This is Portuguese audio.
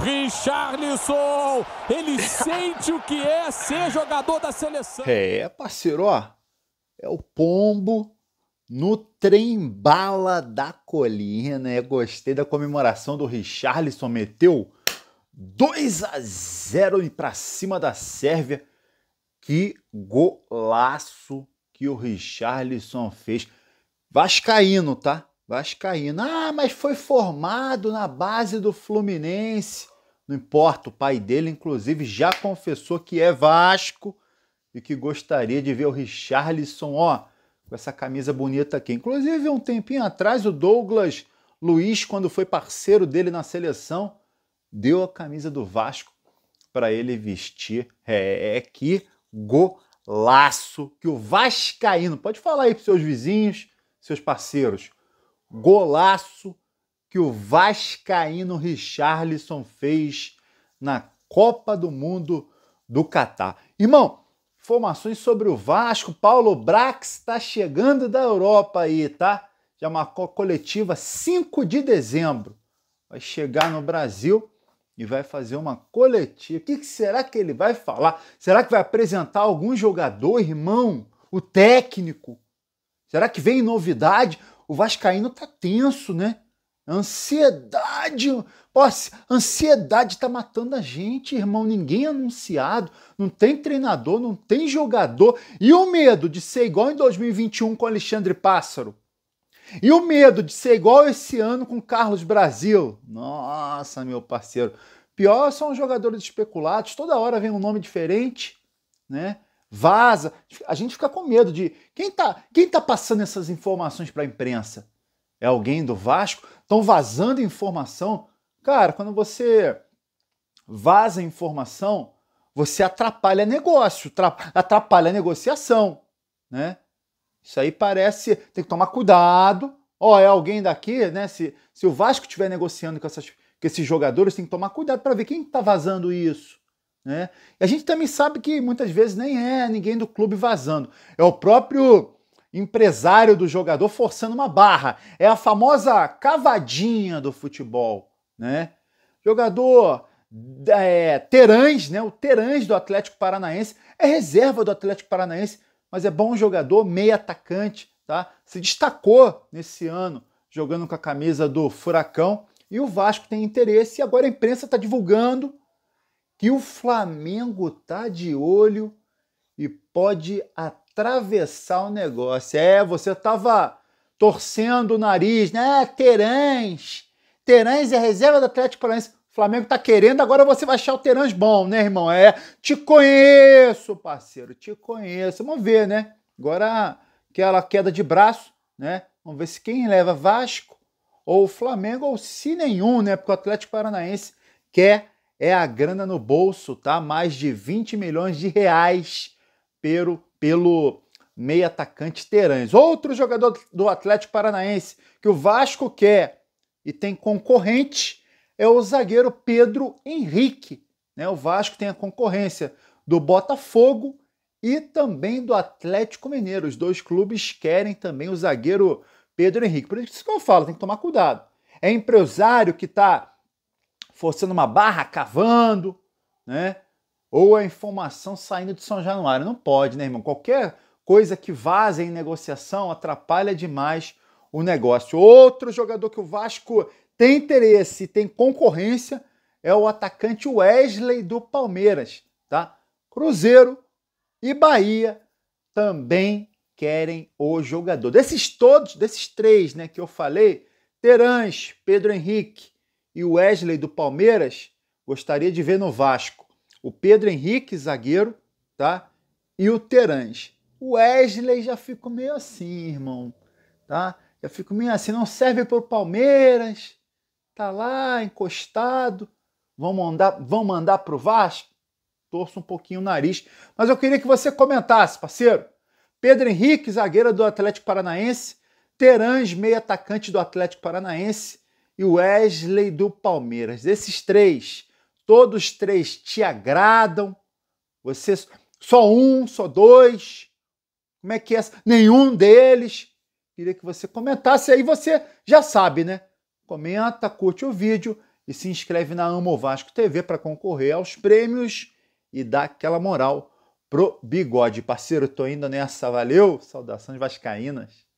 Richarlison, ele sente o que é ser jogador da seleção. É, é, parceiro, ó, é o pombo no trem-bala da colina. né? gostei da comemoração do Richarlison, meteu 2 a 0 e para cima da Sérvia. Que golaço que o Richarlison fez. Vascaíno, tá? Vascaíno. Ah, mas foi formado na base do Fluminense. Não importa, o pai dele, inclusive, já confessou que é Vasco e que gostaria de ver o Richarlison, ó, com essa camisa bonita aqui. Inclusive, um tempinho atrás, o Douglas Luiz, quando foi parceiro dele na seleção, deu a camisa do Vasco para ele vestir. É, é, é que golaço que o Vascaíno. Pode falar aí para seus vizinhos, seus parceiros golaço que o Vascaíno Richarlison fez na Copa do Mundo do Catar. Irmão, informações sobre o Vasco. Paulo Brax está chegando da Europa aí, tá? Já marcou a coletiva 5 de dezembro. Vai chegar no Brasil e vai fazer uma coletiva. O que será que ele vai falar? Será que vai apresentar algum jogador, irmão? O técnico? Será que vem novidade? o Vascaíno tá tenso, né? Ansiedade, pô, ansiedade tá matando a gente, irmão. Ninguém é anunciado, não tem treinador, não tem jogador. E o medo de ser igual em 2021 com Alexandre Pássaro? E o medo de ser igual esse ano com Carlos Brasil? Nossa, meu parceiro. Pior são os jogadores especulados, toda hora vem um nome diferente, né? vaza. A gente fica com medo de quem está quem tá passando essas informações para a imprensa? É alguém do Vasco? Estão vazando informação? Cara, quando você vaza informação, você atrapalha negócio, atrapalha negociação, né? Isso aí parece, tem que tomar cuidado. Ó, oh, é alguém daqui, né? Se, se o Vasco estiver negociando com, essas, com esses jogadores, tem que tomar cuidado para ver quem está vazando isso. Né? A gente também sabe que muitas vezes nem é ninguém do clube vazando. É o próprio empresário do jogador forçando uma barra. É a famosa cavadinha do futebol. Né? Jogador é, Terãs, né? o Terãs do Atlético Paranaense, é reserva do Atlético Paranaense, mas é bom jogador, meio atacante. Tá? Se destacou nesse ano jogando com a camisa do Furacão. E o Vasco tem interesse, e agora a imprensa está divulgando que o Flamengo tá de olho e pode atravessar o negócio. É, você tava torcendo o nariz, né? É, Terãs. Terãs é reserva do Atlético Paranaense. O Flamengo tá querendo, agora você vai achar o Terãs bom, né, irmão? É, te conheço, parceiro, te conheço. Vamos ver, né? Agora aquela queda de braço, né? Vamos ver se quem leva Vasco ou Flamengo ou se nenhum, né? Porque o Atlético Paranaense quer é a grana no bolso, tá? Mais de 20 milhões de reais pelo, pelo meio atacante Terães. Outro jogador do Atlético Paranaense que o Vasco quer e tem concorrente é o zagueiro Pedro Henrique. Né? O Vasco tem a concorrência do Botafogo e também do Atlético Mineiro. Os dois clubes querem também o zagueiro Pedro Henrique. Por isso que eu falo, tem que tomar cuidado. É empresário que está forçando uma barra, cavando, né? Ou a informação saindo de São Januário. Não pode, né, irmão? Qualquer coisa que vaze em negociação atrapalha demais o negócio. Outro jogador que o Vasco tem interesse, tem concorrência, é o atacante Wesley do Palmeiras, tá? Cruzeiro e Bahia também querem o jogador. Desses todos, desses três, né, que eu falei, Terãs, Pedro Henrique e o Wesley do Palmeiras gostaria de ver no Vasco. O Pedro Henrique, zagueiro, tá? E o Terãs. O Wesley já fico meio assim, irmão, tá? Já fico meio assim, não serve para o Palmeiras, tá lá encostado, vão mandar, vão mandar pro Vasco? Torço um pouquinho o nariz, mas eu queria que você comentasse, parceiro. Pedro Henrique, zagueiro do Atlético Paranaense, Terãs, meio atacante do Atlético Paranaense, e Wesley do Palmeiras. Esses três, todos três te agradam? Você só um, só dois? Como é que é? Nenhum deles? Queria que você comentasse aí, você já sabe, né? Comenta, curte o vídeo e se inscreve na Amo Vasco TV para concorrer aos prêmios e dar aquela moral pro bigode. Parceiro, tô indo nessa, valeu? Saudações vascaínas.